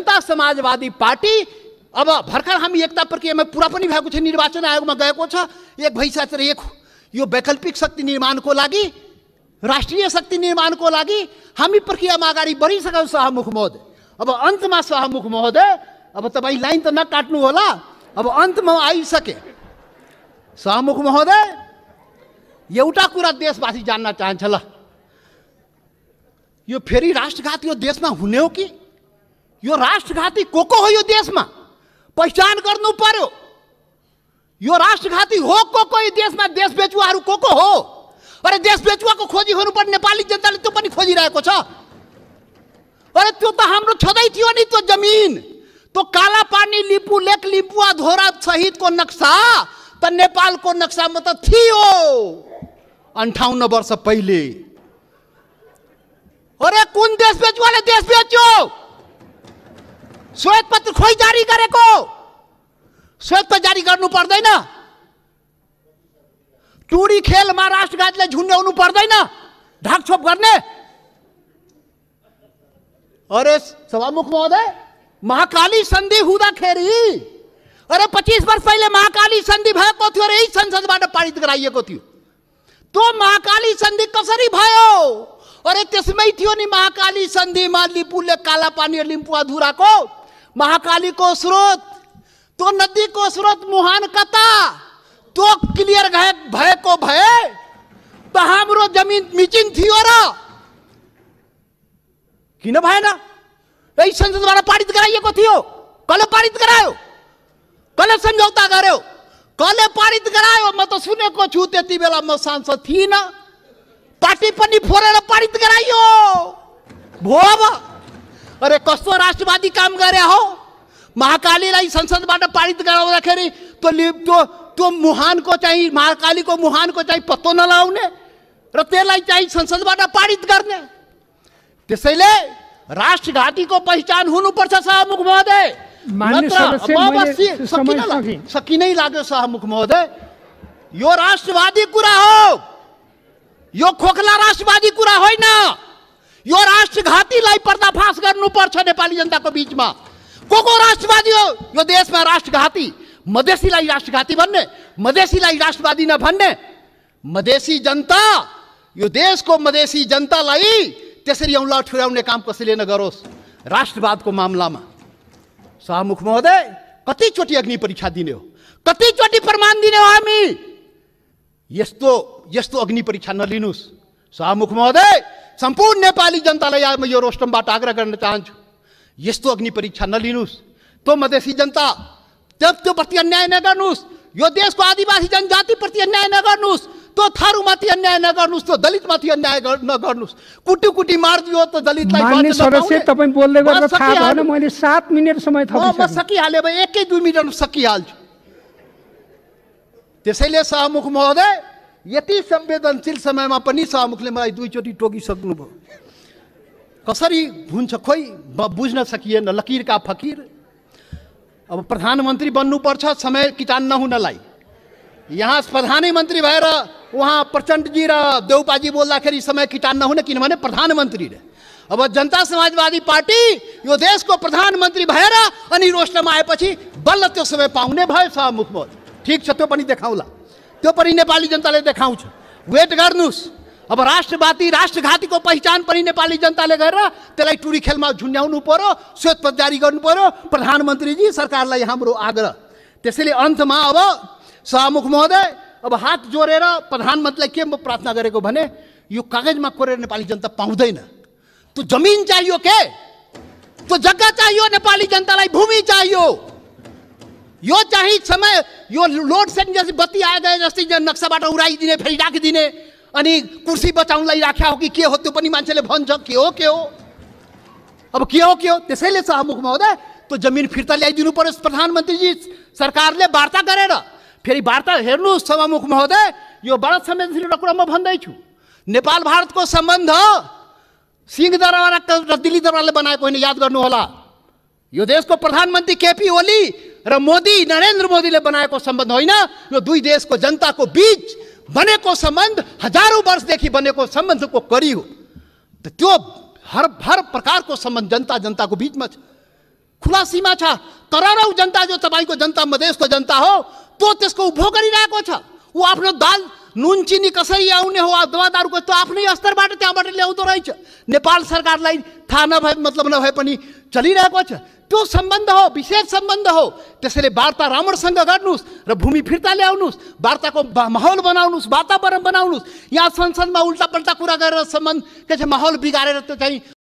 जनता समाजवादी पार्टी अब भर्खर हामी एकता प्रक्रियामा पुरा पनि भएको छ निर्वाचन आयोगमा गएको छ एक भइसकेर एक यो वैकल्पिक शक्ति निर्माणको लागि राष्ट्रिय शक्ति निर्माणको लागि हामी प्रक्रियामा अगाडि बढिसक्यौँ सहमुख महोदय अब अन्तमा सहमुख महोदय अब तपाईँ लाइन त नकाट्नु होला अब अन्तमा आइसके सहमुख महोदय एउटा कुरा देशवासी जान्न चाहन्छ ल यो फेरि राष्ट्रघात यो देशमा हुने हो कि यो राष्ट्रघाती को को हो यो देशमा पहिचान गर्नु पर्यो यो राष्ट्रघाती हो को को यो देशमा देश बेचुवाहरू को को हो अरे देश बेचुवाको खोजी हुनुपर्ने नेपाली जनताले त्यो पनि खोजिरहेको छ अरे त्यो त हाम्रो छँदै थियो नि त्यो जमिन त्यो काला पानी लिपु लेख लिपुवा धोरा सहितको नक्सा त नेपालको नक्सामा त थियो अन्ठाउन्न वर्ष पहिले अरे कुन देश बेचुवाले स्वेत पत्र खोई जारी करे को स्वेत पत्र जारी ना खेल महाराष्ट्र गर्नु पर्दैन टुडी खेलमा राष्ट्रघातलाई झुन्ड्याउनु पर्दैन ढाकछोप गर्ने अरे सभामुख महोदय महाकाली संधि सन्धि हुँदाखेरि अरे 25 वर्ष पहले महाकाली संधि भाई को थी और यही संसद संसदबाट पारित कराई है को थी तो महाकाली संधि कसरी भयो अरे थी और नहीं महाकाली संधि माली पुल्ले काला पानी लिंपुआ धुरा को महाकालीको स्रोत तो नदीको स्रोत मुहान कता तो क्लियर भए भएको भए त हाम्रो जमिन मिचिङ थियो र किन भएन यही संसदबाट पारित गराइएको थियो कसले पारित गरायो कसले सम्झौता गर्यो कसले पारित गरायो म त सुनेको छु त्यति बेला म सांसद थिइनँ पार्टी पनि फोरेर पारित गराइयो भो अब अरे कस्तो राष्ट्रवादी काम गरे हो महाकालीलाई संसदबाट पारित गराउँदाखेरि त्यो त्यो त्यो मुहानको चाहिँ महाकालीको मुहानको चाहिँ पत्तो नलाउने र त्यसलाई चाहिँ संसदबाट पारित गर्ने त्यसैले राष्ट्रघातीको पहिचान हुनुपर्छ सहमुख महोदय सकिनै लाग्यो सहमुख महोदय यो राष्ट्रवादी कुरा हो यो खोखला राष्ट्रवादी कुरा होइन यो राष्ट्रघातीलाई पर्दाफास गर्नुपर्छ नेपाली जनताको बिचमा को को राष्ट्रवादी हो यो देशमा राष्ट्रघाती मधेसीलाई राष्ट्रघाती भन्ने मधेसीलाई राष्ट्रवादी नभन्ने मधेसी जनता यो देशको मधेसी जनतालाई त्यसरी औँला ठुर्याउने काम कसैले नगरोस् राष्ट्रवादको मामलामा सहमुख महोदय कतिचोटि अग्नि परीक्षा दिने हो कतिचोटि प्रमाण दिने हो हामी यस्तो यस्तो अग्नि परीक्षा नलिनुहोस् सहमुख महोदय सम्पूर्ण नेपाली जनतालाई म यो रोस्टमबाट आग्रह गर्न चाहन्छु यस्तो अग्नि परीक्षा नलिनुहोस् त्यो मधेसी जनता त्यो प्रति अन्याय नगर्नुहोस् यो देशको आदिवासी जनजातिप्रति अन्याय नगर्नुहोस् त्यो थारूमाथि अन्याय नगर्नुहोस् त्यो दलितमाथि अन्याय नगर्नुहोस् कुटी कुटी मारिदियो त दलितलाई म सकिहालेँ एकै दुई मिनट सकिहाल्छु त्यसैले सहमुख महोदय यति संवेदनशील समयमा पनि सहमुखले मलाई दुईचोटि भयो कसरी हुन्छ खोइ बुझ्न सकिएन लकिरका फकिर अब प्रधानमन्त्री बन्नुपर्छ समय किटान नहुनलाई यहाँ प्रधानै मन्त्री भएर उहाँ प्रचण्डजी र देउपाजी बोल्दाखेरि समय किटान नहुने किनभने प्रधानमन्त्री रे अब जनता समाजवादी पार्टी यो देशको प्रधानमन्त्री भएर अनि रोस्टमा आएपछि बल्ल त्यो समय पाउने भयो शाहमुख ठिक छ त्यो पनि देखाउला त्यो पनि नेपाली जनताले देखाउँछ वेट गर्नुहोस् अब राष्ट्रवादी राष्ट्रघातीको पहिचान पनि नेपाली जनताले गरेर त्यसलाई टुरी खेलमा झुन्ड्याउनु पऱ्यो श्वेतपत्र जारी गर्नु पऱ्यो प्रधानमन्त्रीजी सरकारलाई हाम्रो आग्रह त्यसैले अन्तमा अब सभामुख महोदय अब हात जोडेर प्रधानमन्त्रीलाई के प्रार्थना गरेको भने यो कागजमा कोरेर नेपाली जनता पाउँदैन त्यो जमिन चाहियो के त्यो जग्गा चाहियो नेपाली जनतालाई भूमि चाहियो यो चाहिँ समय यो लोड सेडिङ जस्तै बत्ती गए जस्तै नक्साबाट उडाइदिने फेरि राखिदिने अनि कुर्सी बचाउनलाई राख्या हो कि के हो त्यो पनि मान्छेले भन्छ के हो के हो अब के हो के हो त्यसैले सहमुखमा महोदय त्यो जमिन फिर्ता ल्याइदिनु पर्यो प्रधानमन्त्रीजी सरकारले वार्ता गरेर फेरि वार्ता हेर्नु सभामुख महोदय यो भारत संवेदनशील एउटा कुरा म भन्दैछु नेपाल भारतको सम्बन्ध सिंह दरबार र दिल्ली दरबारले बनाएको होइन याद गर्नु होला यो देशको प्रधानमन्त्री केपी ओली र मोदी नरेन्द्र मोदीले बनाएको सम्बन्ध होइन यो दुई देशको जनताको बिच बनेको सम्बन्ध हजारौँ वर्षदेखि बनेको सम्बन्धको कडी हो त्यो हर हर प्रकारको सम्बन्ध जनता जनताको बिचमा छ खुला सीमा छ तरौरौँ जनता जो तपाईँको जनता मधेसको जनता हो त्यो त्यसको उपभोग गरिरहेको छ ऊ आफ्नो दाल नुन चिनी कसरी आउने हो दवा दारूको त्यो आफ्नै स्तरबाट त्यहाँबाट ल्याउँदो रहेछ नेपाल सरकारलाई थाहा नभए मतलब नभए पनि चलिरहेको छ त्यो सम्बन्ध हो विशेष सम्बन्ध हो त्यसैले वार्ता राम्रोसँग गर्नुहोस् र भूमि फिर्ता ल्याउनुहोस् वार्ताको माहौल बनाउनुहोस् वातावरण बनाउनुहोस् यहाँ संसदमा उल्टापल्टा कुरा गरेर सम्बन्ध के चाहिँ माहौल बिगारेर त्यो चाहिँ